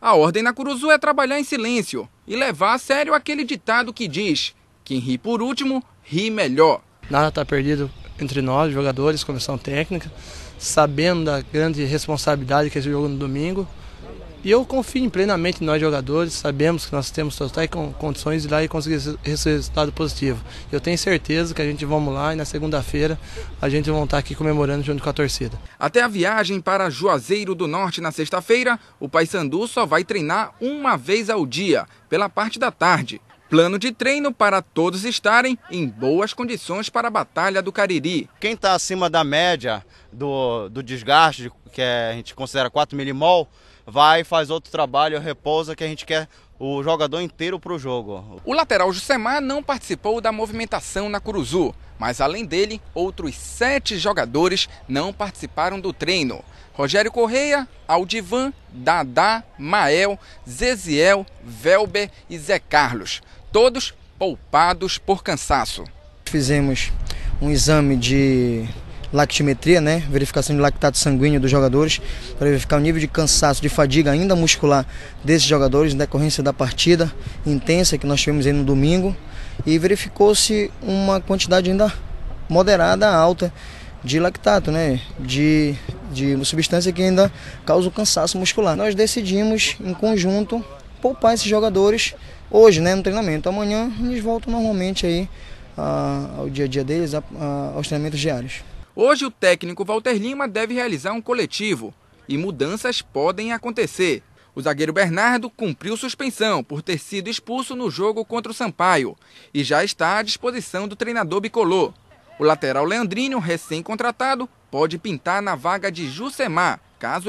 A ordem na Curuzu é trabalhar em silêncio e levar a sério aquele ditado que diz: quem ri por último, ri melhor. Nada está perdido entre nós, jogadores, comissão técnica, sabendo da grande responsabilidade que é esse jogo no domingo. E eu confio plenamente em nós jogadores, sabemos que nós temos totais condições de ir lá e conseguir esse resultado positivo. Eu tenho certeza que a gente vamos lá e na segunda-feira a gente vai estar tá aqui comemorando junto com a torcida. Até a viagem para Juazeiro do Norte na sexta-feira, o Paysandu só vai treinar uma vez ao dia, pela parte da tarde. Plano de treino para todos estarem em boas condições para a Batalha do Cariri. Quem está acima da média do, do desgaste, que é, a gente considera 4 milimol, vai, faz outro trabalho, repousa, que a gente quer o jogador inteiro para o jogo. O lateral Jussemar não participou da movimentação na Curuzu, mas além dele, outros sete jogadores não participaram do treino. Rogério Correia, Aldivan, Dadá, Mael, Zeziel, Velber e Zé Carlos. Todos poupados por cansaço. Fizemos um exame de lactimetria, né? Verificação de lactato sanguíneo dos jogadores, para verificar o nível de cansaço, de fadiga ainda muscular desses jogadores em decorrência da partida intensa que nós tivemos aí no domingo. E verificou-se uma quantidade ainda moderada, alta de lactato, né? De, de uma substância que ainda causa o cansaço muscular. Nós decidimos, em conjunto, poupar esses jogadores hoje, né? No treinamento. Amanhã eles voltam normalmente aí ah, ao dia a dia deles, aos treinamentos diários. Hoje, o técnico Walter Lima deve realizar um coletivo e mudanças podem acontecer. O zagueiro Bernardo cumpriu suspensão por ter sido expulso no jogo contra o Sampaio e já está à disposição do treinador Bicolô. O lateral Leandrinho, recém-contratado, pode pintar na vaga de Jussemar, caso ele